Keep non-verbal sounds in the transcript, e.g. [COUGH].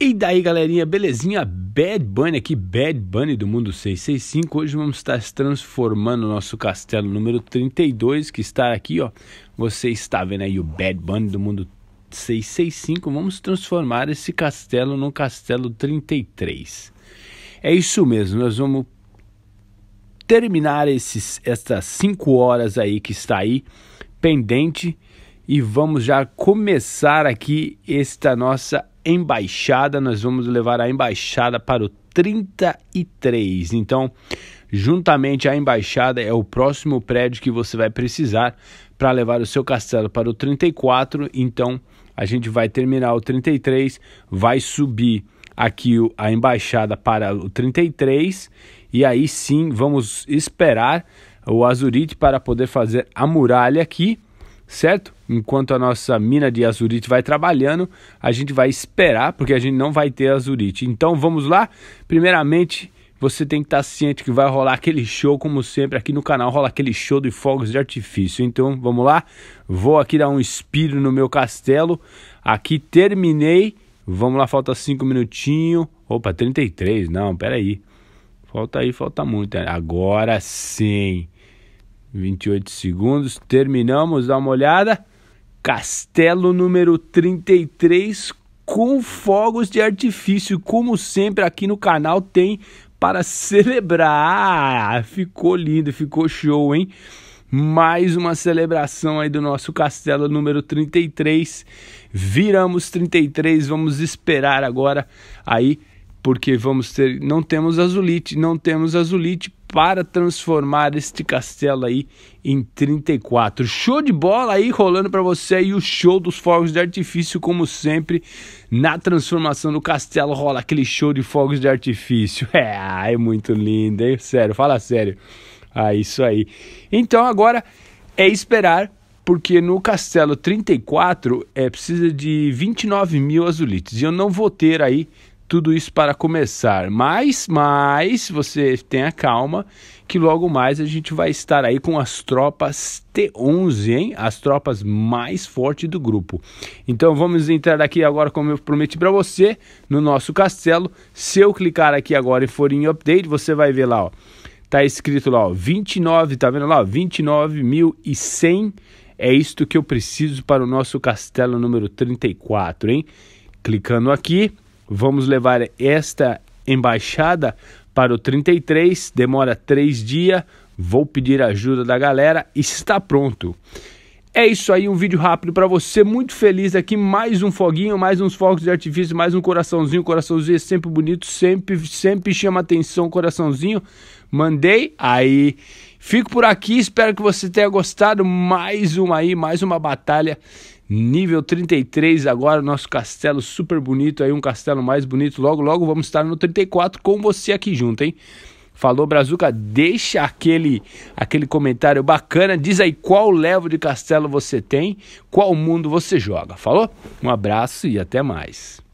E daí, galerinha, belezinha? Bad Bunny aqui, Bad Bunny do Mundo 665. Hoje vamos estar transformando o nosso castelo número 32, que está aqui, ó. Você está vendo aí o Bad Bunny do Mundo 665. Vamos transformar esse castelo no castelo 33. É isso mesmo, nós vamos terminar esses, essas 5 horas aí que está aí pendente e vamos já começar aqui esta nossa embaixada, nós vamos levar a embaixada para o 33. Então, juntamente à embaixada é o próximo prédio que você vai precisar para levar o seu castelo para o 34. Então, a gente vai terminar o 33, vai subir aqui a embaixada para o 33 e aí sim vamos esperar o Azurite para poder fazer a muralha aqui certo? Enquanto a nossa mina de azurite vai trabalhando, a gente vai esperar, porque a gente não vai ter azurite. Então vamos lá? Primeiramente, você tem que estar ciente que vai rolar aquele show, como sempre, aqui no canal rola aquele show de fogos de artifício. Então vamos lá? Vou aqui dar um espírito no meu castelo. Aqui terminei. Vamos lá, falta 5 minutinhos. Opa, 33, não, peraí. Falta aí, falta muito. Agora sim. 28 segundos, terminamos, dá uma olhada. Castelo número 33 com fogos de artifício, como sempre aqui no canal tem para celebrar. [LAUGHS] Ficou lindo, ficou show, hein? mais uma celebração aí do nosso castelo número 33. Viramos 33, vamos esperar agora aí, porque vamos ter, não temos azulite, não temos azulite, para transformar este castelo aí em 34. Show de bola aí rolando para você aí o show dos fogos de artifício como sempre na transformação do castelo rola aquele show de fogos de artifício. [LAUGHS] É, é muito lindo, hein? Sério, fala sério. Ah, isso aí. Então agora é esperar porque no Castelo 34 é precisa de 29 mil azulites e eu não vou ter aí tudo isso para começar. Mas, mas você tenha calma que logo mais a gente vai estar aí com as tropas T11, hein? As tropas mais fortes do grupo. Então vamos entrar aqui agora como eu prometi para você no nosso castelo. Se eu clicar aqui agora e for em update, você vai ver lá, ó. Tá escrito lá, ó, 29, tá vendo lá? 29.100 é isto que eu preciso para o nosso castelo número 34, hein? Clicando aqui, Vamos levar esta embaixada para o 33, demora três dias. Vou pedir ajuda da galera, está pronto. É isso aí, um vídeo rápido para você, muito feliz aqui, mais um foguinho, mais uns fogos de artifício, mais um coraçãozinho, coraçãozinho é sempre bonito, sempre, sempre chama atenção, coraçãozinho. Mandei, aí fico por aqui, espero que você tenha gostado, mais uma aí, mais uma batalha Nível 33 agora, nosso castelo super bonito aí, um castelo mais bonito. Logo, logo vamos estar no 34 com você aqui junto, hein? Falou Brazuca, deixa aquele aquele comentário bacana, diz aí qual level de castelo você tem, qual mundo você joga. Falou? Um abraço e até mais.